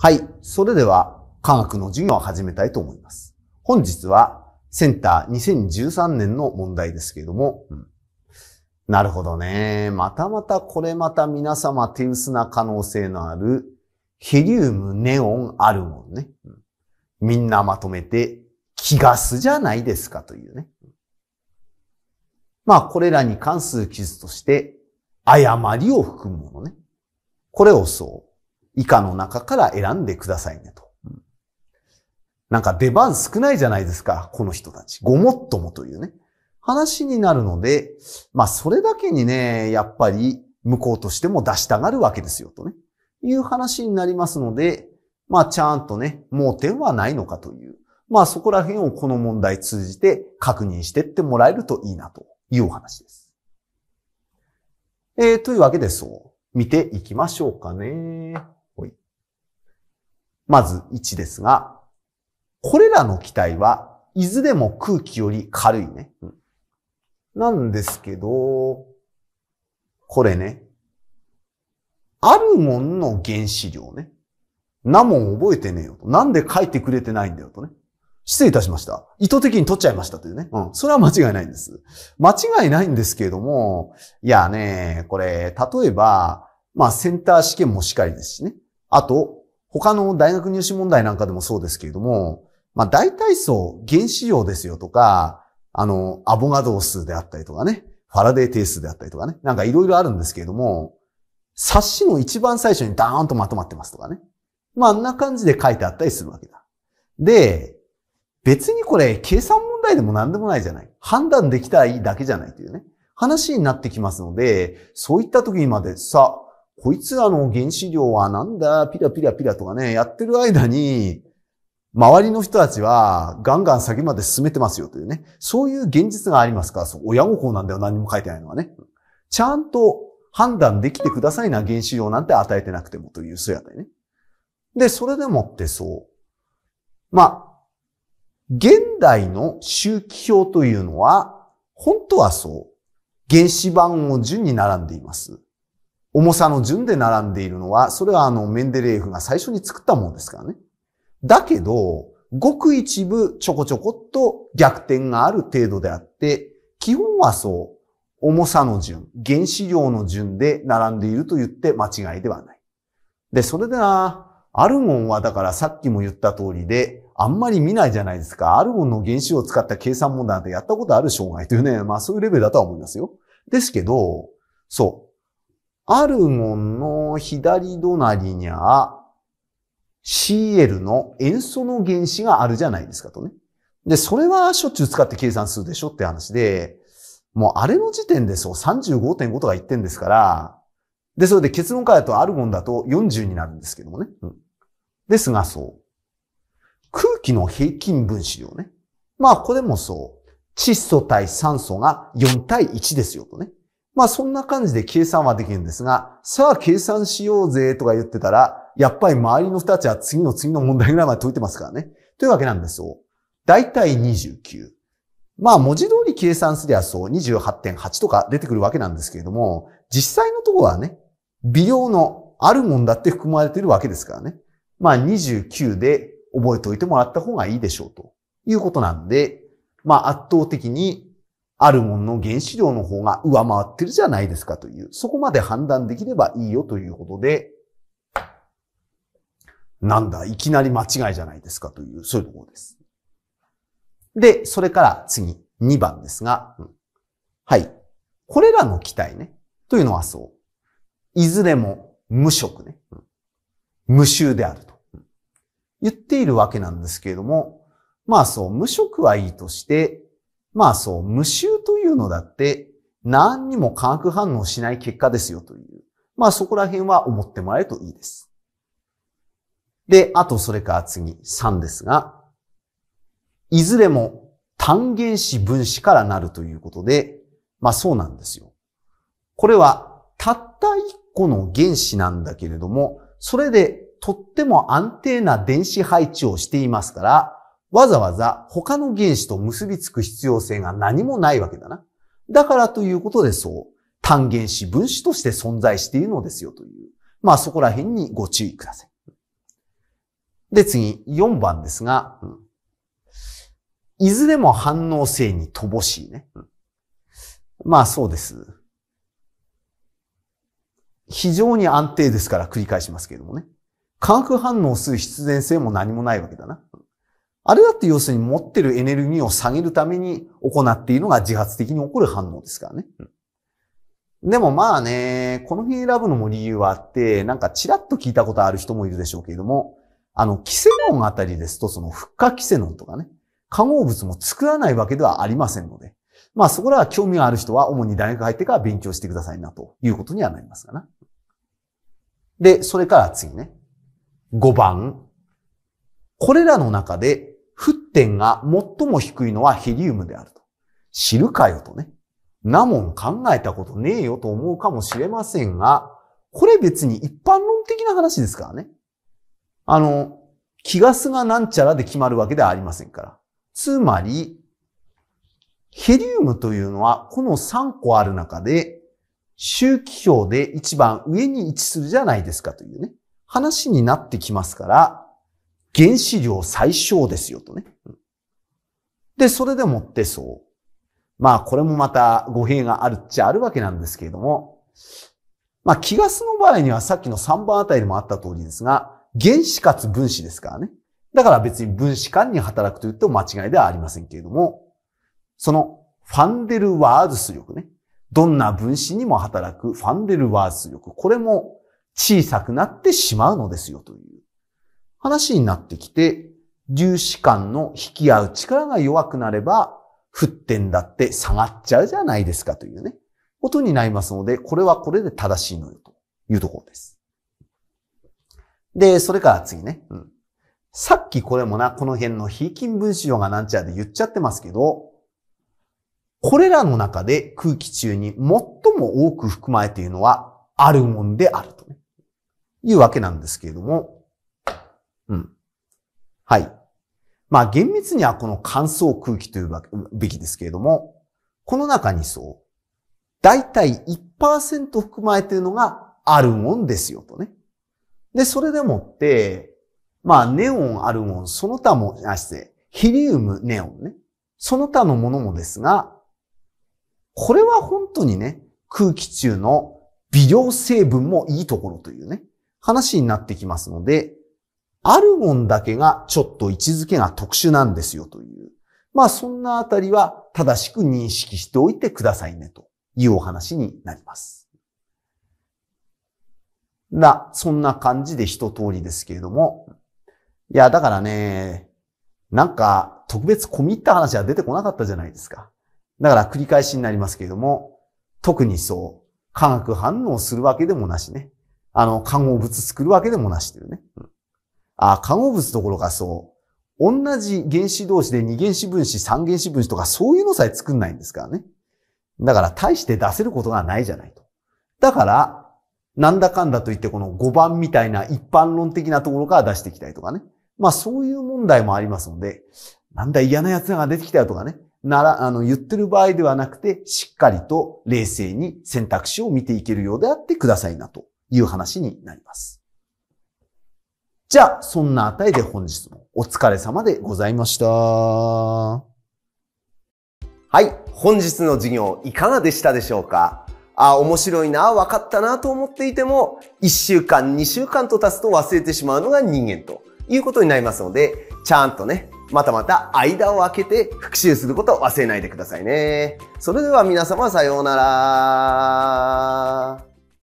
はい。それでは科学の授業を始めたいと思います。本日はセンター2013年の問題ですけれども、うん、なるほどね。またまたこれまた皆様手薄な可能性のあるヘリウムネオンあるもんね、うん。みんなまとめて気ガスじゃないですかというね。まあこれらに関する記述として誤りを含むものね。これをそう。以下の中から選んでくださいねと。なんか出番少ないじゃないですか、この人たち。ごもっともというね、話になるので、まあそれだけにね、やっぱり向こうとしても出したがるわけですよとね、いう話になりますので、まあちゃんとね、盲点はないのかという。まあそこら辺をこの問題通じて確認してってもらえるといいなというお話です。えー、というわけでそう、見ていきましょうかね。まず1ですが、これらの気体はいずれも空気より軽いね。なんですけど、これね、あるもんの原子量ね。なもん覚えてねえよと。なんで書いてくれてないんだよとね。失礼いたしました。意図的に取っちゃいましたというね。うん。それは間違いないんです。間違いないんですけれども、いやね、これ、例えば、まあセンター試験もしっかりですしね。あと、他の大学入試問題なんかでもそうですけれども、まあ大体層原子量ですよとか、あの、アボガド数であったりとかね、ファラデー定数であったりとかね、なんかいろいろあるんですけれども、冊子の一番最初にダーンとまとまってますとかね。まああんな感じで書いてあったりするわけだ。で、別にこれ計算問題でも何でもないじゃない。判断できたらいいだけじゃないというね、話になってきますので、そういった時にまで、さこいつらの原子量はなんだ、ピラピラピラとかね、やってる間に、周りの人たちはガンガン先まで進めてますよというね。そういう現実がありますから、親心なんだよ、何も書いてないのはね。ちゃんと判断できてくださいな、原子量なんて与えてなくてもという姿ね。で、それでもってそう。まあ、現代の周期表というのは、本当はそう。原子番号順に並んでいます。重さの順で並んでいるのは、それはあの、メンデレーフが最初に作ったものですからね。だけど、ごく一部ちょこちょこっと逆転がある程度であって、基本はそう、重さの順、原子量の順で並んでいると言って間違いではない。で、それでな、アルゴンはだからさっきも言った通りで、あんまり見ないじゃないですか。アルゴンの原子を使った計算問題なんてやったことある障害というね、まあそういうレベルだとは思いますよ。ですけど、そう、あるもんの左隣には CL の塩素の原子があるじゃないですかとね。で、それはしょっちゅう使って計算するでしょって話で、もうあれの時点でそう35.5とか言ってんですから、で、それで結論からだとアルゴンだと40になるんですけどもね。うん、ですがそう。空気の平均分子量ね。まあ、これもそう。窒素対酸素が4対1ですよとね。まあそんな感じで計算はできるんですが、さあ計算しようぜとか言ってたら、やっぱり周りの二つは次の次の問題ぐらいまで解いてますからね。というわけなんですよ。だいたい29。まあ文字通り計算すりゃそう28.8とか出てくるわけなんですけれども、実際のところはね、微量のあるもんだって含まれてるわけですからね。まあ29で覚えておいてもらった方がいいでしょうということなんで、まあ圧倒的にあるものの原子量の方が上回ってるじゃないですかという、そこまで判断できればいいよということで、なんだ、いきなり間違いじゃないですかという、そういうところです。で、それから次、2番ですが、うん、はい。これらの機体ね、というのはそう。いずれも無色ね、うん、無臭であると、うん、言っているわけなんですけれども、まあそう、無色はいいとして、まあそう、無臭というのだって、何にも化学反応しない結果ですよという。まあそこら辺は思ってもらえるといいです。で、あとそれから次、3ですが、いずれも単原子分子からなるということで、まあそうなんですよ。これはたった1個の原子なんだけれども、それでとっても安定な電子配置をしていますから、わざわざ他の原子と結びつく必要性が何もないわけだな。だからということでそう、単原子分子として存在しているのですよという。まあそこら辺にご注意ください。で次、4番ですが、いずれも反応性に乏しいね。うん、まあそうです。非常に安定ですから繰り返しますけれどもね。化学反応する必然性も何もないわけだな。あれだって要するに持ってるエネルギーを下げるために行っているのが自発的に起こる反応ですからね。でもまあね、この日選ぶのも理由はあって、なんかちらっと聞いたことある人もいるでしょうけれども、あの、キセノンあたりですと、その、フッ化キセノンとかね、化合物も作らないわけではありませんので、まあそこらは興味がある人は主に大学入ってから勉強してくださいなということにはなりますかな。で、それから次ね。5番。これらの中で沸点が最も低いのはヘリウムであると。知るかよとね。なもん考えたことねえよと思うかもしれませんが、これ別に一般論的な話ですからね。あの、気ガスがなんちゃらで決まるわけではありませんから。つまり、ヘリウムというのはこの3個ある中で、周期表で一番上に位置するじゃないですかというね、話になってきますから、原子量最小ですよとね。で、それでもってそう。まあ、これもまた語弊があるっちゃあるわけなんですけれども、まあ、気ガスの場合にはさっきの3番あたりでもあった通りですが、原子かつ分子ですからね。だから別に分子間に働くと言っても間違いではありませんけれども、そのファンデルワーズス力ね。どんな分子にも働くファンデルワーズス力。これも小さくなってしまうのですよという。話になってきて、粒子間の引き合う力が弱くなれば、沸点だって下がっちゃうじゃないですかというね、ことになりますので、これはこれで正しいのよというところです。で、それから次ね。うん、さっきこれもな、この辺の平均分子量がなんちゃらで言っちゃってますけど、これらの中で空気中に最も多く含まれているのはアルモンであると、ね、いうわけなんですけれども、うん。はい。まあ厳密にはこの乾燥空気というべきですけれども、この中にそう、だいたい1%含まれているのがアルゴンですよとね。で、それでもって、まあネオン、アルゴン、その他も、あ、失礼、ヘリウム、ネオンね。その他のものもですが、これは本当にね、空気中の微量成分もいいところというね、話になってきますので、あるもんだけがちょっと位置づけが特殊なんですよという。まあそんなあたりは正しく認識しておいてくださいねというお話になります。な、そんな感じで一通りですけれども。いや、だからね、なんか特別込み入った話は出てこなかったじゃないですか。だから繰り返しになりますけれども、特にそう、化学反応するわけでもなしね。あの、化合物作るわけでもなしというね。うんあ、化合物どころかそう、同じ原子同士で2原子分子、3原子分子とかそういうのさえ作んないんですからね。だから大して出せることがないじゃないと。だから、なんだかんだと言ってこの5番みたいな一般論的なところから出していきたいとかね。まあそういう問題もありますので、なんだ嫌な奴らが出てきたよとかね。なら、あの、言ってる場合ではなくて、しっかりと冷静に選択肢を見ていけるようであってくださいなという話になります。じゃあ、そんなあたりで本日もお疲れ様でございました。はい、本日の授業いかがでしたでしょうかあ、面白いな、分かったなと思っていても、1週間、2週間と経つと忘れてしまうのが人間ということになりますので、ちゃんとね、またまた間を空けて復習することを忘れないでくださいね。それでは皆様さようなら。